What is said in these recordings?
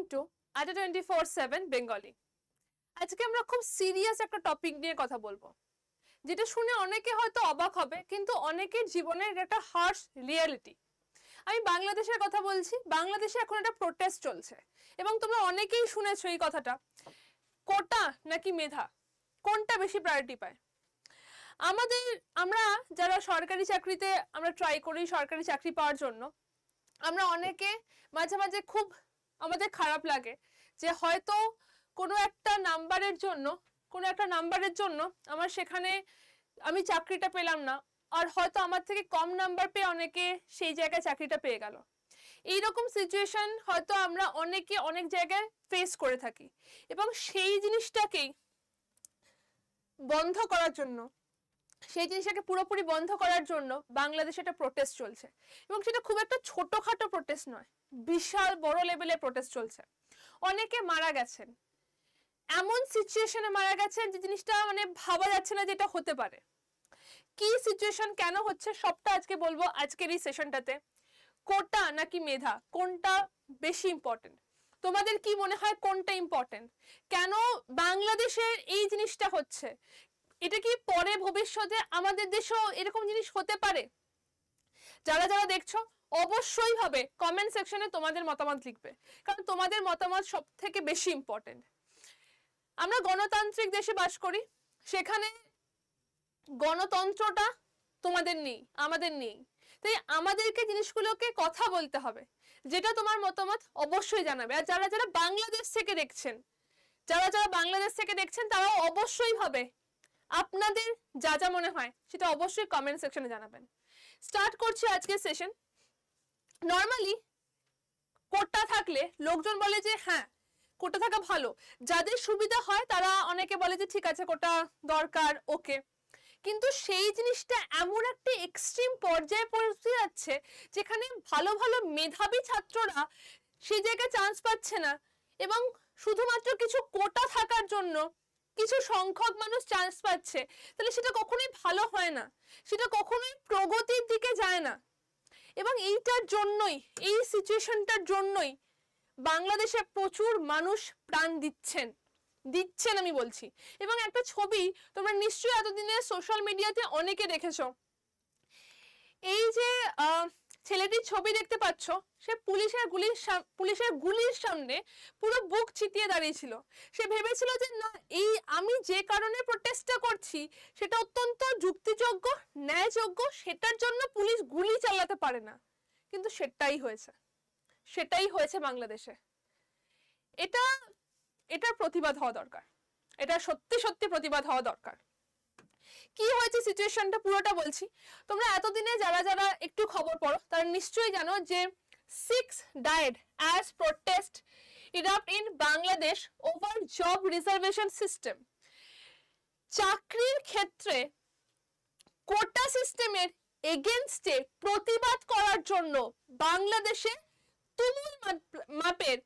welcome to আটা twenty four seven Bengali আজকে আমরা খুব সিরিয়াস একটা টপিক নিয়ে কথা বলবো যেটা শুনে অনেকে হয়তো অবাক হবে কিন্তু অনেকের জীবনের একটা হার্শ রিয়ালিটি আমি বাংলাদেশের কথা বলছি বাংলাদেশে এখন একটা প্রোটেস্ট চলছে এবং তোমরা অনেকেই শুনেছ এই কথাটা কোটা নাকি মেধা কোনটা বেশি প্রায়োরিটি পায় আমাদের আমরা যারা সরকারি চাকরিতে আমরা ট্রাই করি সরকারি চাকরি পাওয়ার জন্য আমরা অনেকে মাঝে মাঝে খুব আমাদের খারাপ লাগে যে হয়তো কোনো একটা নাম্বারের জন্য কোনো একটা নাম্বারের জন্য আমার সেখানে আমি চাকরিটা পেলাম না আর হয়তো আমার থেকে কম নাম্বার পেয়ে অনেকে সেই জায়গায় চাকরিটা পেয়ে গেল এইরকম সিচুয়েশন হয়তো আমরা অনেকে অনেক জায়গায় ফেস করে থাকি এবং সেই জিনিসটাকেই বন্ধ করার জন্য সেই জিনিসটাকে পুরোপুরি বন্ধ করার জন্য বাংলাদেশে একটা প্রোটেস্ট চলছে এবং সেটা খুব একটা ছোটোখাটো প্রোটেস্ট নয় বিশাল বড় লেভেলে প্রোটেস্ট চলছে অনেকে মারা গেছেন এমন সিচুয়েশনে মারা গেছেন যে জিনিসটা মানে ভাবা যাচ্ছে না যেটা হতে পারে কি সিচুয়েশন কেন হচ্ছে সবটা আজকে বলবো আজকের এই সেশনটাতে কোটা নাকি মেধা কোনটা বেশি ইম্পর্টেন্ট তোমাদের কি মনে হয় কোনটা ইম্পর্টেন্ট কেন বাংলাদেশের এই জিনিসটা হচ্ছে এটা কি পরে ভবিষ্যতে আমাদের দেশেও এরকম জিনিস হতে পারে যারা যারা দেখছো অবশ্যই ভাবে কমেন্ট সেকশনে তোমাদের মতামত লিখবে কারণ তোমাদের মতামত সব থেকে বেশি ইম্পর্টেন্ট আমরা গণতান্ত্রিক দেশে বাস করি সেখানে গণতন্ত্রটা তোমাদের নেই আমাদের নেই তাই আমাদেরকে জিনিসগুলোকে কথা বলতে হবে যেটা তোমার মতামত অবশ্যই জানাবে আর যারা যারা বাংলাদেশ থেকে দেখছেন যারা যারা বাংলাদেশ থেকে দেখছেন তারাও অবশ্যই ভাবে আপনাদের যা যা মনে হয় সেটা অবশ্যই কমেন্ট সেকশনে জানাবেন স্টার্ট করছি আজকের সেশন নর্মালি কোটটা থাকলে লোকজন বলে যে হ্যাঁ কোটা থাকা ভালো যাদের সুবিধা হয় তারা অনেকে বলে যে ঠিক আছে কোটা দরকার ওকে কিন্তু সেই জিনিসটা এমন একটা এক্সট্রিম পর্যায়ে পৌঁছে যাচ্ছে যেখানে ভালো ভালো মেধাবী ছাত্ররা সেই জায়গায় চান্স পাচ্ছে না এবং শুধুমাত্র কিছু কোটা থাকার জন্য কিছু সংখ্যক মানুষ চান্স পাচ্ছে তাহলে সেটা কখনোই ভালো হয় না সেটা কখনোই প্রগতির দিকে যায় না এবং এইটার জন্যই এই সিচুয়েশনটার জন্যই বাংলাদেশে প্রচুর মানুষ প্রাণ দিচ্ছেন দিচ্ছেন আমি বলছি এবং একটা ছবি তোমরা নিশ্চয়ই এতদিনে সোশ্যাল মিডিয়াতে অনেকে দেখেছ এই যে আহ ছেলেটির ছবি দেখতে পাচ্ছ সে পুলিশের গুলির পুলিশের গুলির সামনে পুরো বুক ছিটিয়ে দাঁড়িয়েছিল সে ভেবেছিল যে না এই আমি যে কারণে প্রোটেস্টটা করছি সেটা অত্যন্ত যুক্তিযোগ্য ন্যায়যোগ্য সেটার জন্য পুলিশ গুলি চালাতে পারে না কিন্তু সেটাই হয়েছে সেটাই হয়েছে বাংলাদেশে এটা এটার প্রতিবাদ হওয়া দরকার এটা সত্যি সত্যি প্রতিবাদ হওয়া দরকার কি হয়েছে সিচুয়েশনটা পুরোটা বলছি তোমরা এতদিনে যারা যারা একটু খবর পড়ো তারা নিশ্চয়ই জানো যে six died as protest erupt in Bangladesh over job reservation system চাকরির ক্ষেত্রে কোটা সিস্টেমের এগেনস্টে প্রতিবাদ করার জন্য বাংলাদেশে তুমুল মাপের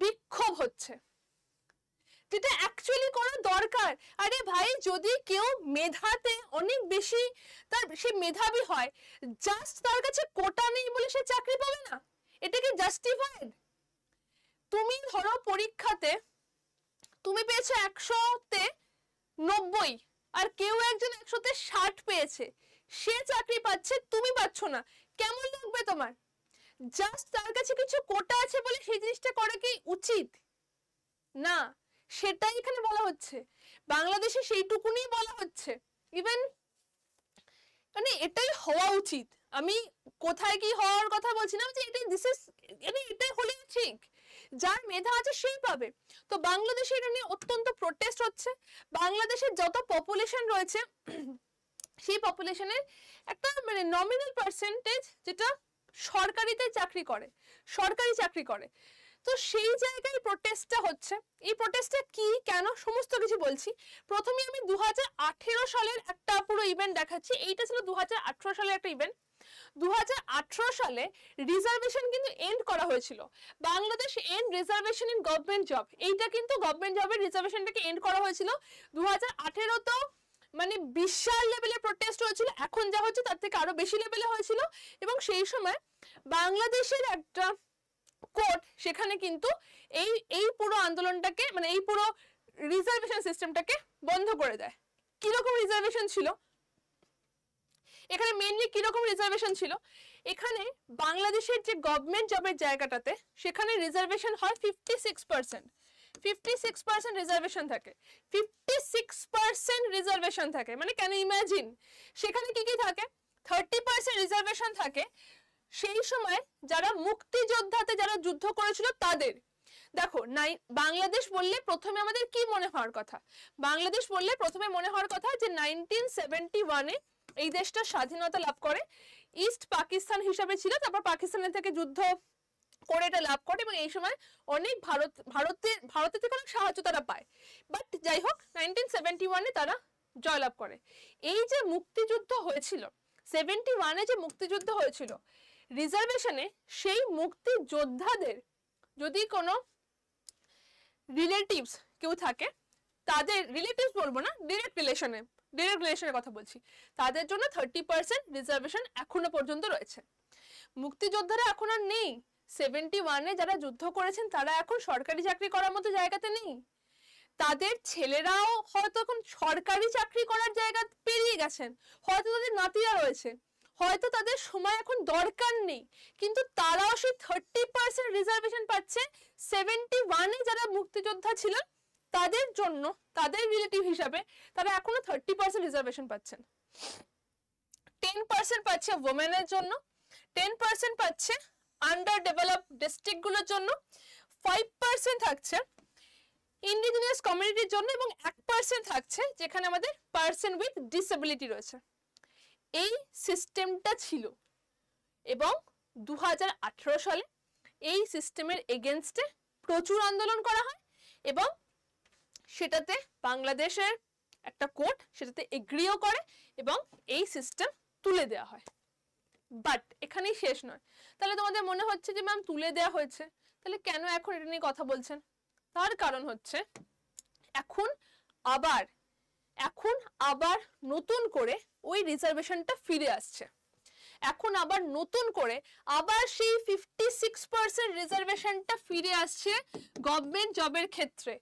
বিক্ষোভ হচ্ছে যেটা অ্যাকচুয়ালি করা দরকার আরে ভাই যদি কেউ মেধাতে অনেক বেশি তার সে মেধাবী হয় জাস্ট তার কাছে কোটা নেই বলে সে চাকরি পাবে না এটা কি জাস্টিফাইড তুমি ধরো পরীক্ষাতে তুমি পেয়েছো একশোতে নব্বই আর কেউ একজন একশোতে ষাট পেয়েছে সে চাকরি পাচ্ছে তুমি পাচ্ছ না কেমন লাগবে তোমার জাস্ট তার কাছে কিছু কোটা আছে বলে সেই জিনিসটা করা কি উচিত না সেটাই এখানে বলা হচ্ছে বাংলাদেশে সেইটুকুনি বলা হচ্ছে ইভেন মানে এটাই হওয়া উচিত আমি কোথায় কি হওয়ার কথা বলছি না যে এটাই দিস ইস মানে এটাই হলেই ঠিক যার মেধা আছে সেই পাবে তো বাংলাদেশে এটা নিয়ে অত্যন্ত প্রোটেস্ট হচ্ছে বাংলাদেশের যত পপুলেশন রয়েছে সেই পপুলেশনের একটা মানে নমিনাল পার্সেন্টেজ যেটা সরকারিতে চাকরি করে সরকারি চাকরি করে তো সেই জায়গায় প্রোটেস্টটা হচ্ছে এই প্রোটেস্টটা কি কেন সমস্ত কিছু বলছি প্রথমে আমি দু সালের একটা পুরো ইভেন্ট দেখাচ্ছি এইটা ছিল দু সালের একটা ইভেন্ট দু সালে রিজার্ভেশন কিন্তু এন্ড করা হয়েছিল Bangladesh end reservation in government job এইটা কিন্তু গভর্নমেন্ট জবের রিজার্ভেশনটাকে এন্ড করা হয়েছিল দু হাজার তো মানে বিশাল লেভেলে প্রোটেস্ট হয়েছিল এখন যা হচ্ছে তার থেকে আরো বেশি লেভেলে হয়েছিল এবং সেই সময় বাংলাদেশের একটা কোর্ট সেখানে কিন্তু এই এই পুরো আন্দোলনটাকে মানে এই পুরো রিজার্ভেশন সিস্টেমটাকে বন্ধ করে দেয় কিরকম রিজার্ভেশন ছিল এখানে মেনলি কিরকম রিজার্ভেশন ছিল এখানে বাংলাদেশের যে গভর্নমেন্ট জবের জায়গাটাতে সেখানে রিজার্ভেশন হয় fifty six percent fifty six percent reservation থাকে ফিফটি সিক্স পার্সেন্ট রিজার্ভেশন থাকে মানে কেন ইমাজিন সেখানে কি কি থাকে থার্টি পার্সেন্ট রিজার্ভেশন থাকে সেই সময় যারা মুক্তিযোদ্ধাতে যারা যুদ্ধ করেছিল তাদের দেখো নাই বাংলাদেশ বললে প্রথমে আমাদের কি মনে হওয়ার কথা বাংলাদেশ বললে প্রথমে মনে হওয়ার কথা যে নাইনটিন সেভেন্টি ওয়ানে এই দেশটা স্বাধীনতা লাভ করে ইস্ট পাকিস্তান হিসাবে ছিল তারপর পাকিস্তানের থেকে যুদ্ধ করে এটা লাভ করে এবং এই সময় অনেক ভারত ভারতে ভারতের থেকে অনেক সাহায্য তারা পায় বাট যাই হোক নাইনটিন সেভেন্টি ওয়ানে তারা জয়লাভ করে এই যে মুক্তিযুদ্ধ হয়েছিল সেভেন্টি ওয়ানে যে মুক্তিযুদ্ধ হয়েছিল রিজার্ভেশনে সেই মুক্তি যোদ্ধাদের যদি কোনো রিলেটিভস কেউ থাকে তাদের রিলেটিভস বলবো না ডিরেক্ট রিলেশনে ডিরেক্ট রিলেশনের কথা বলছি তাদের জন্য থার্টি পার্সেন্ট রিজার্ভেশন এখনো পর্যন্ত রয়েছে মুক্তিযোদ্ধারা এখন আর নেই সেভেন্টি ওয়ানে যারা যুদ্ধ করেছেন তারা এখন সরকারি চাকরি করার মতো জায়গাতে নেই তাদের ছেলেরাও হয়তো এখন সরকারি চাকরি করার জায়গা পেরিয়ে গেছেন হয়তো তাদের নাতিরা রয়েছে হয়তো তাদের সময় এখন দরকার নেই কিন্তু তারাও সেই থার্টি পার্সেন্ট রিজার্ভেশন পাচ্ছে সেভেন্টি ওয়ানে যারা মুক্তিযোদ্ধা ছিলেন তাদের জন্য তাদের রিলেটিভ হিসাবে তারা এখনো থার্টি পার্সেন্ট রিজার্ভেশন পাচ্ছেন টেন পার্সেন্ট পাচ্ছে ওমেনের জন্য টেন পার্সেন্ট পাচ্ছে আন্ডার ডেভেলপ ডিস্ট্রিক্টগুলোর জন্য ফাইভ পার্সেন্ট থাকছে ইন্ডিজিনিয়াস কমিউনিটির জন্য এবং এক পার্সেন্ট থাকছে যেখানে আমাদের পার্সন উইথ ডিসেবিলিটি রয়েছে এই সিস্টেমটা ছিল এবং দু সালে এই সিস্টেমের এগেনস্টে প্রচুর আন্দোলন করা হয় এবং সেটাতে বাংলাদেশের একটা কোর্ট সেটাতে এগ্রিও করে এবং এই সিস্টেম তুলে দেওয়া হয় বাট এখানেই শেষ নয় তাহলে তোমাদের মনে হচ্ছে যে ম্যাম তুলে দেওয়া হয়েছে তাহলে কেন এখন এটা নিয়ে কথা বলছেন তার কারণ হচ্ছে এখন আবার এখন আবার নতুন করে ওই রিজার্ভেশনটা ফিরে আসছে এখন আবার নতুন করে আবার সেই ফিফটি সিক্স পার্সেন্ট রিজার্ভেশনটা ফিরে আসছে গভর্নমেন্ট জবের ক্ষেত্রে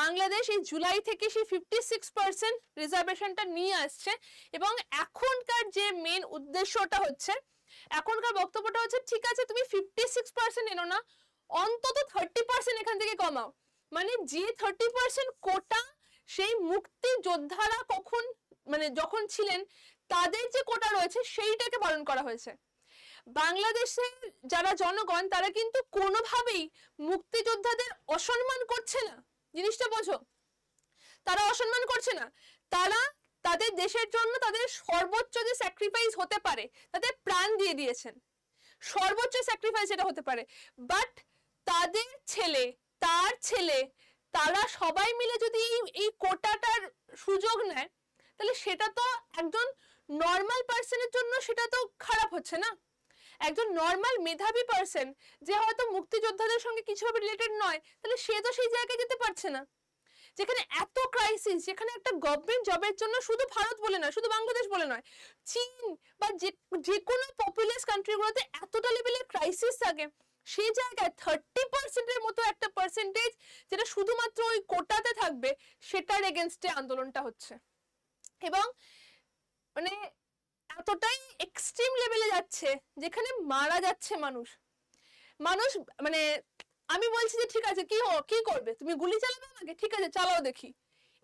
বাংলাদেশ এই জুলাই থেকে সেই ফিফটি সিক্স পার্সেন্ট রিজার্ভেশনটা নিয়ে আসছে এবং এখনকার যে মেন উদ্দেশ্যটা হচ্ছে এখনকার বক্তব্যটা হচ্ছে ঠিক আছে তুমি ফিফটি সিক্স পার্সেন্ট এনো না অন্তত থার্টি পার্সেন্ট এখান থেকে কমাও মানে যে থার্টি পার্সেন্ট কোটা সেই মুক্তি যোদ্ধারা কখন মানে যখন ছিলেন তাদের যে কোটা রয়েছে সেইটাকে পালন করা হয়েছে বাংলাদেশের যারা জনগণ তারা কিন্তু কোনোভাবেই মুক্তিযোদ্ধাদের অসম্মান করছে না জিনিসটা বোঝো তারা অসম্মান করছে না তারা তাদের দেশের জন্য তাদের সর্বোচ্চ যে স্যাক্রিফাইস হতে পারে তাদের প্রাণ দিয়ে দিয়েছেন সর্বোচ্চ স্যাক্রিফাইস এটা হতে পারে বাট তাদের ছেলে তার ছেলে তারা সবাই মিলে যদি এই কোটাটার সুযোগ নেয় তাহলে সেটা তো একজন নর্মাল পার্সনের জন্য সেটা তো খারাপ হচ্ছে না একজন নর্মাল মেধাবী পার্সন যে হয়তো মুক্তিযোদ্ধাদের সঙ্গে কিছুভাবে রিলেটেড নয় তাহলে সে তো সেই জায়গায় যেতে পারছে না যেখানে এত ক্রাইসিস যেখানে একটা গভর্নমেন্ট জবের জন্য শুধু ভারত বলে নয় শুধু বাংলাদেশ বলে নয় চীন বা যে যে কোনো পপুলার কান্ট্রিগুলোতে এতটা লেভেলের ক্রাইসিস থাকে সেই জায়গায় থার্টি পার্সেন্টের মতো একটা পার্সেন্টেজ যেটা শুধুমাত্র ওই কোটাতে থাকবে সেটার এগেনস্টে আন্দোলনটা হচ্ছে এবং মানে এতটাই এক্সট্রিম লেভেলে যাচ্ছে যেখানে মারা যাচ্ছে মানুষ মানুষ মানে আমি বলছি যে ঠিক আছে কি কি করবে তুমি গুলি চালাবে আমাকে ঠিক আছে চালাও দেখি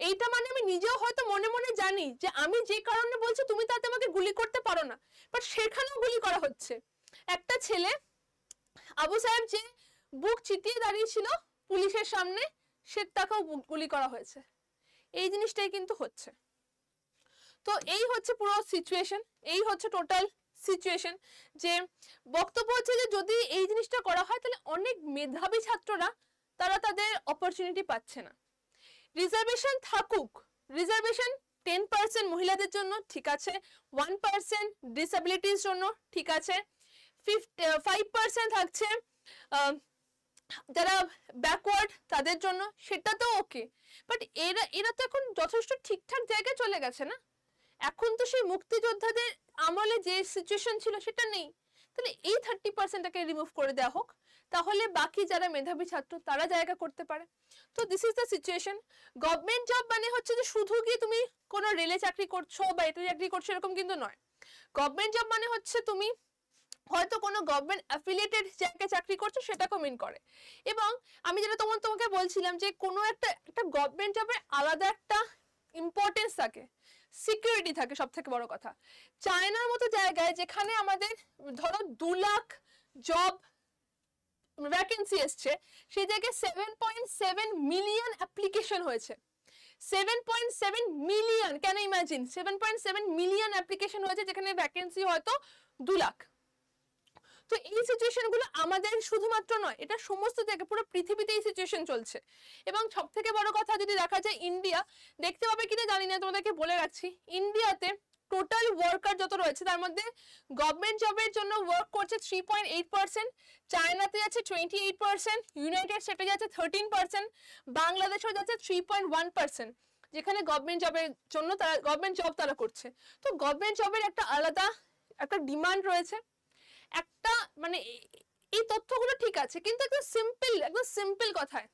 এইটা মানে আমি নিজেও হয়তো মনে মনে জানি যে আমি যে কারণে বলছি তুমি তাতে আমাকে গুলি করতে পারো না বাট সেখানেও গুলি করা হচ্ছে একটা ছেলে আবু সাহেব যে বুক চিতিয়ে দাঁড়িয়েছিল পুলিশের সামনে সে তাকেও গুলি করা হয়েছে এই জিনিসটাই কিন্তু হচ্ছে তো এই হচ্ছে পুরো সিচুয়েশন এই হচ্ছে টোটাল সিচুয়েশন যে বক্তব্য হচ্ছে যে যদি এই জিনিসটা করা হয় তাহলে অনেক মেধাবী ছাত্ররা তারা তাদের অপরচুনিটি পাচ্ছে না রিজার্ভেশন থাকুক রিজার্ভেশন টেন পার্সেন্ট মহিলাদের জন্য ঠিক আছে ওয়ান পার্সেন্ট ডিসএবিলিটির জন্য ঠিক আছে ফাইভ পার্সেন্ট uh, থাকছে যারা ব্যাকওয়ার্ড তাদের জন্য সেটা তো ওকে বাট এরা এরা তো এখন যথেষ্ট ঠিকঠাক জায়গায় চলে গেছে না এখন তো সেই মুক্তিযোদ্ধাদের আমলে যে সিচুয়েশন ছিল সেটা নেই তাহলে এই থার্টি পার্সেন্টটাকে রিমুভ করে দেওয়া হোক তাহলে বাকি যারা মেধাবী ছাত্র তারা জায়গা করতে পারে তো this is the situation government job মানে হচ্ছে যে শুধু গিয়ে তুমি কোনো রেলে চাকরি করছো বা এতে চাকরি করছো এরকম কিন্তু নয় গভর্নমেন্ট জব মানে হচ্ছে তুমি হয়তো কোনো গভর্নমেন্ট অ্যাফিলিয়েটেড জায়গায় চাকরি করছো সেটা কমেন্ট করে এবং আমি যেটা তোমার তোমাকে বলছিলাম যে কোনো একটা একটা গভর্নমেন্ট জবের আলাদা একটা ইম্পর্টেন্স থাকে সিকিউরিটি থাকে সব থেকে বড় কথা চায়নার মতো জায়গায় যেখানে আমাদের ধরো দু লাখ জব ভ্যাকেন্সি এসছে সেই জায়গায় seven point seven million application হয়েছে সেভেন পয়েন্ট সেভেন মিলিয়ন কেন imagine seven point seven million application হয়েছে যেখানে ভ্যাকেন্সি হয়তো দু লাখ তো এই সিচুয়েশনগুলো আমাদের শুধুমাত্র নয় এটা সমস্ত জায়গায় পুরো পৃথিবীতে এই সিচুয়েশন চলছে এবং সব থেকে বড় কথা যদি দেখা যায় ইন্ডিয়া দেখতে পাবে কিনা জানি না তোমাদেরকে বলে রাখছি ইন্ডিয়াতে টোটাল ওয়ার্কার যত রয়েছে তার মধ্যে গভর্নমেন্ট জবের জন্য ওয়ার্ক করছে থ্রি পয়েন্ট এইট পার্সেন্ট চায়নাতে যাচ্ছে টোয়েন্টি এইট পার্সেন্ট ইউনাইটেড স্টেটে যাচ্ছে থার্টিন পার্সেন্ট বাংলাদেশেও যাচ্ছে থ্রি পয়েন্ট ওয়ান পার্সেন্ট যেখানে গভর্নমেন্ট জবের জন্য তারা গভর্নমেন্ট জব তারা করছে তো গভর্নমেন্ট জবের একটা আলাদা একটা ডিমান্ড রয়েছে একটা মানে এই তথ্যগুলো ঠিক আছে কিন্তু একদম সিম্পল একদম সিম্পল কথায়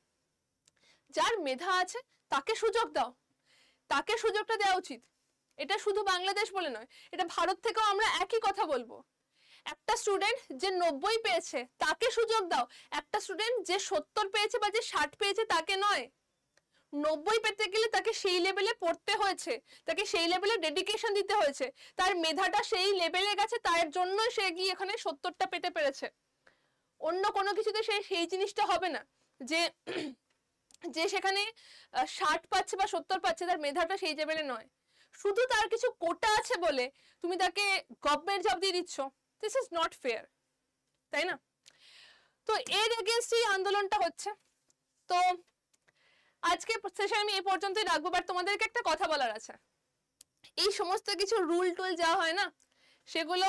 যার মেধা আছে তাকে সুযোগ দাও তাকে সুযোগটা দেওয়া উচিত এটা শুধু বাংলাদেশ বলে নয় এটা ভারত থেকেও আমরা একই কথা বলবো একটা স্টুডেন্ট যে নব্বই পেয়েছে তাকে সুযোগ দাও একটা স্টুডেন্ট যে সত্তর পেয়েছে বা যে ষাট পেয়েছে তাকে নয় নব্বই পেতে গেলে তাকে সেই লেভেলে পড়তে হয়েছে তাকে সেই লেভেলে ডেডিকেশন দিতে হয়েছে তার মেধাটা সেই লেভেলে গেছে তার জন্য সে গিয়ে এখানে সত্তরটা পেতে পেরেছে অন্য কোনো কিছুতে সে সেই জিনিসটা হবে না যে যে সেখানে ষাট পাচ্ছে বা সত্তর পাচ্ছে তার মেধাটা সেই লেভেলে নয় শুধু তার কিছু কোটা আছে বলে তুমি তাকে গভর্নমেন্ট জব দিয়ে দিচ্ছ দিস ইজ নট ফেয়ার তাই না তো এর এগেনস্ট এই আন্দোলনটা হচ্ছে তো আজকে সেশন আমি এ পর্যন্তই রাখবো বাট তোমাদেরকে একটা কথা বলার আছে এই সমস্ত কিছু রুল টুল যা হয় না সেগুলো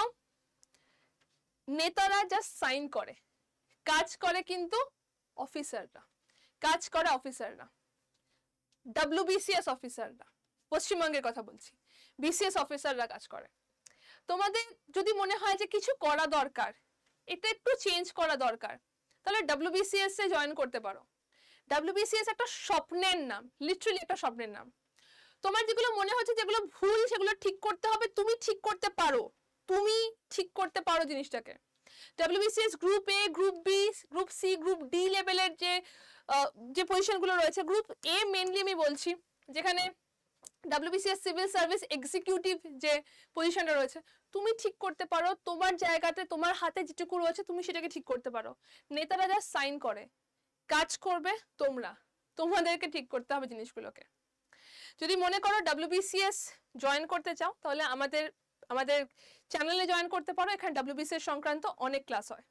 নেতারা জাস্ট সাইন করে কাজ করে কিন্তু অফিসাররা কাজ করে অফিসাররা বিসিএস অফিসাররা পশ্চিমবঙ্গের কথা বলছি বিসিএস অফিসাররা কাজ করে তোমাদের যদি মনে হয় যে কিছু করা দরকার এটা একটু চেঞ্জ করা দরকার তাহলে বিসিএস এ জয়েন করতে পারো ডাব্লিউবিসিএস একটা স্বপ্নের নাম লিটারেলি একটা স্বপ্নের নাম তোমার যেগুলো মনে হচ্ছে যেগুলো ভুল সেগুলো ঠিক করতে হবে তুমি ঠিক করতে পারো তুমি ঠিক করতে পারো জিনিসটাকে WBCS group A group B group C group D লেভেলের যে যে পজিশনগুলো রয়েছে গ্রুপ এ মেনলি আমি বলছি যেখানে ডাব্লিউবিসিএস সিভিল সার্ভিস এক্সিকিউটিভ যে পজিশনটা রয়েছে তুমি ঠিক করতে পারো তোমার জায়গাতে তোমার হাতে যেটুকু রয়েছে তুমি সেটাকে ঠিক করতে পারো নেতারা যা সাইন করে কাজ করবে তোমরা তোমাদেরকে ঠিক করতে হবে জিনিসগুলোকে যদি মনে করো ডাব্লিউবিসিএস জয়েন করতে চাও তাহলে আমাদের আমাদের চ্যানেলে জয়েন করতে পারো এখানে ডাব্লিউবিসিএস সংক্রান্ত অনেক ক্লাস হয়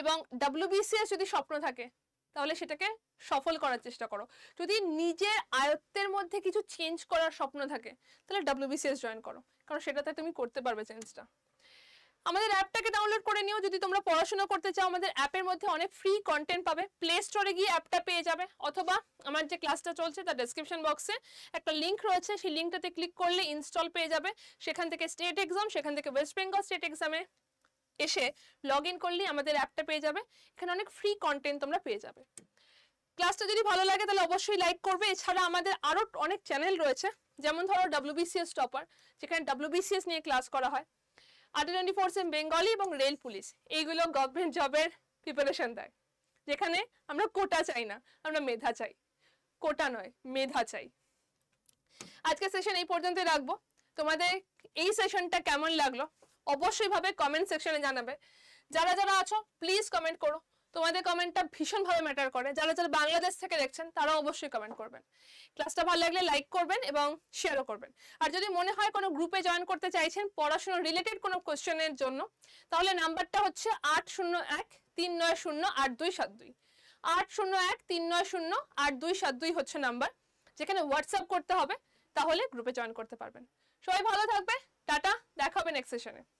এবং ডাব্লিউবিসিএস যদি স্বপ্ন থাকে তাহলে সেটাকে সফল করার চেষ্টা করো যদি নিজের আয়ত্তের মধ্যে কিছু চেঞ্জ করার স্বপ্ন থাকে তাহলে ডাব্লিউবিসিএস জয়েন করো কারণ সেটাতে তুমি করতে পারবে চেঞ্জটা আমাদের অ্যাপটাকে ডাউনলোড করে নিও যদি তোমরা পড়াশোনা করতে চাও আমাদের অ্যাপের মধ্যে অনেক ফ্রি কন্টেন্ট পাবে প্লে স্টোরে গিয়ে অ্যাপটা পেয়ে যাবে অথবা আমার যে ক্লাসটা চলছে তার ডেসক্রিপশন বক্সে একটা লিঙ্ক রয়েছে সেই লিঙ্কটাতে ক্লিক করলে ইনস্টল পেয়ে যাবে সেখান থেকে স্টেট এক্সাম সেখান থেকে ওয়েস্ট বেঙ্গল স্টেট এক্সামে এসে লগ ইন করলেই আমাদের অ্যাপটা পেয়ে যাবে এখানে অনেক ফ্রি কন্টেন্ট তোমরা পেয়ে যাবে ক্লাসটা যদি ভালো লাগে তাহলে অবশ্যই লাইক করবে এছাড়া আমাদের আরও অনেক চ্যানেল রয়েছে যেমন ধরো ডাব্লিউবিসিএস টপার যেখানে ডাব্লিউবিসিএস নিয়ে ক্লাস করা হয় আর্টি টোয়েন্টি ফোর সেম বেঙ্গলি এবং রেল পুলিশ এইগুলো গভর্নমেন্ট জবের প্রিপারেশন দেয় যেখানে আমরা কোটা চাই না আমরা মেধা চাই কোটা নয় মেধা চাই আজকে সেশন এই পর্যন্ত রাখবো তোমাদের এই সেশনটা কেমন লাগলো অবশ্যইভাবে কমেন্ট সেকশনে জানাবে যারা যারা আছো প্লিজ কমেন্ট করো তোমাদের কমেন্টটা ভীষণভাবে ম্যাটার করে যারা যারা বাংলাদেশ থেকে দেখছেন তারা অবশ্যই কমেন্ট করবেন ক্লাসটা ভালো লাগলে লাইক করবেন এবং শেয়ারও করবেন আর যদি মনে হয় কোনো গ্রুপে জয়েন করতে চাইছেন পড়াশোনা রিলেটেড কোনো কোশ্চেনের জন্য তাহলে নাম্বারটা হচ্ছে আট শূন্য এক তিন নয় শূন্য আট দুই সাত দুই আট শূন্য এক তিন নয় শূন্য আট দুই সাত দুই হচ্ছে নাম্বার যেখানে হোয়াটসঅ্যাপ করতে হবে তাহলে গ্রুপে জয়েন করতে পারবেন সবাই ভালো থাকবে টাটা দেখা হবে নেক্সট সেশনে